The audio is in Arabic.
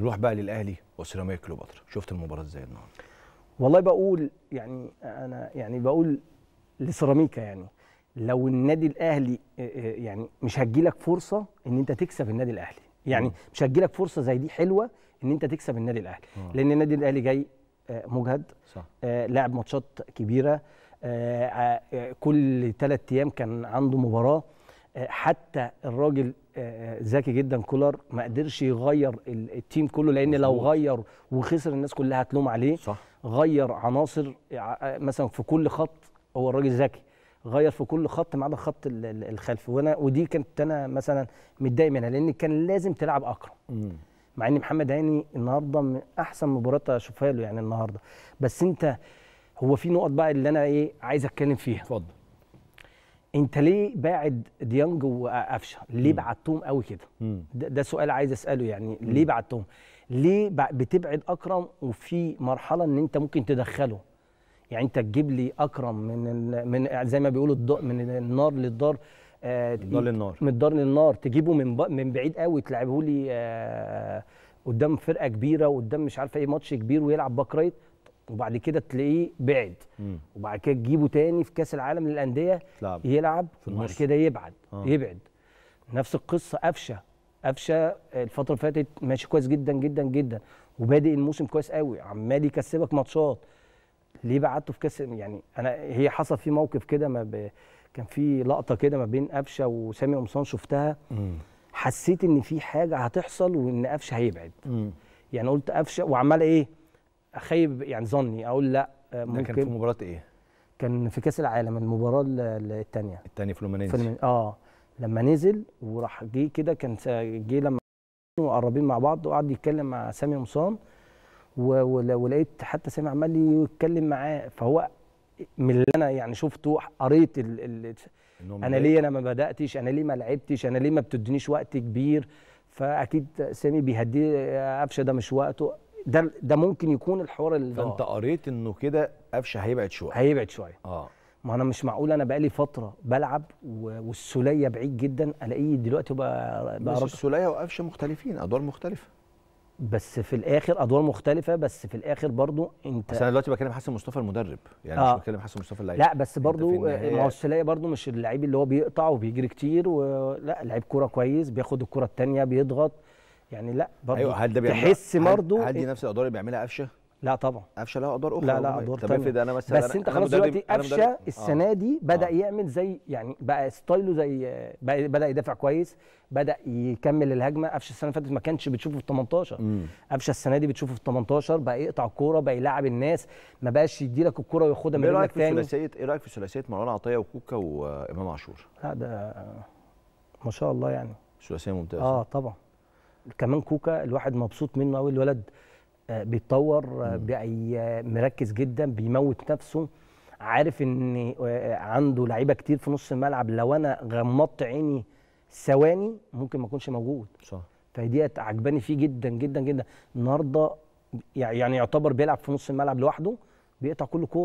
نروح بقى للاهلي وسيراميكا كليوباترا شفت المباراه ازاي النهارده والله بقول يعني انا يعني بقول لسيراميكا يعني لو النادي الاهلي آه، آه، يعني مش هتجيلك فرصه ان انت تكسب النادي الاهلي يعني م. مش هتجيلك فرصه زي دي حلوه ان انت تكسب النادي الاهلي م. لان النادي الاهلي جاي آه، مجهد صح. لاعب ماتشات كبيره كل ثلاث ايام كان عنده مباراه حتى الراجل آه، آه، ذكي جدا كولر ما قدرش يغير التيم كله لان لو غير وخسر الناس كلها هتلوم عليه صح. غير عناصر آه، مثلا في كل خط هو الراجل ذكي غير في كل خط ما عدا الخط الخلفي وانا ودي كانت انا مثلا متضايق منها لان كان لازم تلعب اكرم مع ان محمد هاني النهارده من احسن مباراه اشوفها له يعني النهارده بس انت هو في نقط بقى اللي انا ايه عايز اتكلم فيها اتفضل انت ليه باعد ديانج وقفشه ليه بعتهم قوي كده ده, ده سؤال عايز اساله يعني ليه بعتهم ليه بتبعد اكرم وفي مرحله ان انت ممكن تدخله يعني انت تجيب لي اكرم من من زي ما بيقولوا الض... من النار للدار آه من الدار للنار من الدار للنار تجيبه من من بعيد قوي تلعبه لي آه قدام فرقه كبيره وقدام مش عارفه ايه ماتش كبير ويلعب باك رايت وبعد كده تلاقيه بعد وبعد كده تجيبه تاني في كاس العالم للانديه لعب. يلعب في وبعد كده يبعد آه. يبعد نفس القصه قفشه قفشه الفتره اللي فاتت ماشي كويس جدا جدا جدا وبادئ الموسم كويس قوي عمال يكسبك ماتشات ليه بعته في كاس يعني انا هي حصل في موقف كده ما ب... كان في لقطه كده ما بين قفشه وسامي قمصان شفتها حسيت ان في حاجه هتحصل وان قفشه هيبعد يعني قلت قفشه وعمال ايه اخيب يعني ظني اقول لا ممكن كان في مباراه ايه؟ كان في كاس العالم المباراه الثانيه الثانيه في فلمن... اه لما نزل وراح جه كده كان جه لما وقربين مع بعض وقعد يتكلم مع سامي مصام ولقيت حتى سامي عمال يتكلم معاه فهو من اللي انا يعني شفته قريت ال ال انا ليه انا ما بداتش انا ليه ما لعبتش انا ليه ما بتدينيش وقت كبير فاكيد سامي بيهديه قفشه ده مش وقته ده ده ممكن يكون الحوار اللي فانت قريت انه كده قفشه هيبعد شويه هيبعد شويه اه ما انا مش معقول انا بقالي فتره بلعب والسوليه بعيد جدا الاقيه دلوقتي بقى, بقى بس السوليه وقفشه مختلفين ادوار مختلفه بس في الاخر ادوار مختلفه بس في الاخر برضو انت بس انا دلوقتي بكلم حسن مصطفى المدرب يعني آه. مش بكلم حسن مصطفى اللعيب لا بس برضو ما هو السوليه برضو مش اللعيب اللي هو بيقطع وبيجري كتير ولا لعيب كوره كويس بياخد الكوره الثانيه بيضغط يعني لا برضه أيوة هل ده تحس برضه هل, هل دي نفس الادوار اللي بيعملها قفشه؟ لا طبعا قفشه لها ادوار اخرى لا لا ادوار طبعا افرض انا مثلا بس انت خلاص دلوقتي قفشه آه. السنه دي بدا آه. يعمل زي يعني بقى ستايله زي بدا يدافع كويس بدا يكمل الهجمه قفشه السنه اللي فاتت ما كانش بتشوفه في 18 قفشه السنه دي بتشوفه في 18 بقى يقطع الكوره بقى يلعب الناس ما بقاش يدي لك الكوره وياخدها من رجلك ايه رايك في ثلاثيه ايه رايك في ثلاثيه مروان عطيه وكوكا وامام عاشور؟ لا ده ما شاء الله يعني ثلاثيه ممتازه اه طبعا كمان كوكا الواحد مبسوط منه قوي الولد آه، بيتطور آه، مركز جدا بيموت نفسه عارف ان آه، عنده لعيبه كتير في نص الملعب لو انا غمضت عيني ثواني ممكن ما اكونش موجود صح فديت عجباني فيه جدا جدا جدا النهارده يعني يعتبر بيلعب في نص الملعب لوحده بيقطع كل كوره